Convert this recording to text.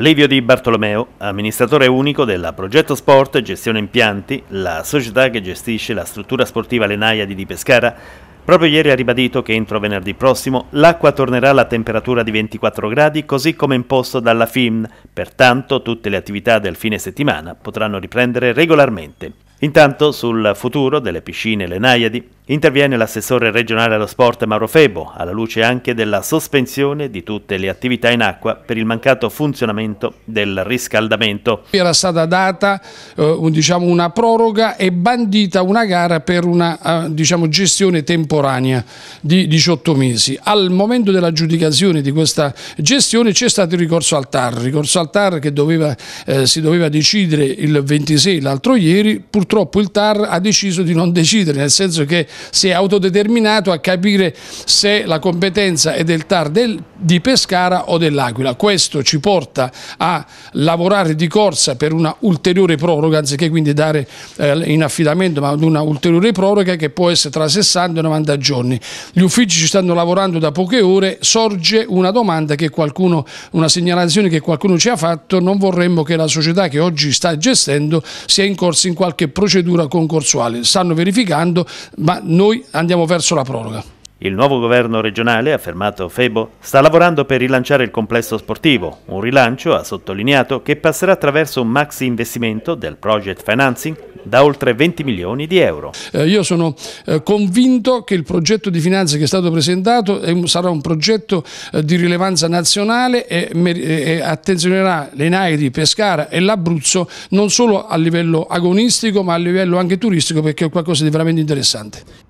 Livio Di Bartolomeo, amministratore unico della Progetto Sport Gestione Impianti, la società che gestisce la struttura sportiva Lenaia di Di Pescara, proprio ieri ha ribadito che entro venerdì prossimo l'acqua tornerà alla temperatura di 24 gradi così come imposto dalla FIM, pertanto tutte le attività del fine settimana potranno riprendere regolarmente. Intanto sul futuro delle piscine Lenaiadi Interviene l'assessore regionale allo sport Mauro Febo, alla luce anche della sospensione di tutte le attività in acqua per il mancato funzionamento del riscaldamento. Era stata data eh, diciamo una proroga e bandita una gara per una eh, diciamo, gestione temporanea di 18 mesi. Al momento dell'aggiudicazione di questa gestione c'è stato il ricorso al TAR, ricorso al TAR che doveva, eh, si doveva decidere il 26 l'altro ieri, purtroppo il TAR ha deciso di non decidere, nel senso che si è autodeterminato a capire se la competenza è del TAR del, di Pescara o dell'Aquila. Questo ci porta a lavorare di corsa per una ulteriore proroga, anziché quindi dare eh, in affidamento, ma ad una ulteriore proroga che può essere tra 60 e 90 giorni. Gli uffici ci stanno lavorando da poche ore, sorge una domanda che qualcuno, una segnalazione che qualcuno ci ha fatto, non vorremmo che la società che oggi sta gestendo sia in incorsa in qualche procedura concorsuale. Stanno verificando, ma noi andiamo verso la proroga. Il nuovo governo regionale, ha affermato Febo, sta lavorando per rilanciare il complesso sportivo, un rilancio, ha sottolineato, che passerà attraverso un maxi investimento del project financing da oltre 20 milioni di euro. Eh, io sono eh, convinto che il progetto di finanza che è stato presentato è, sarà un progetto eh, di rilevanza nazionale e, e attenzionerà di Pescara e l'Abruzzo non solo a livello agonistico ma a livello anche turistico perché è qualcosa di veramente interessante.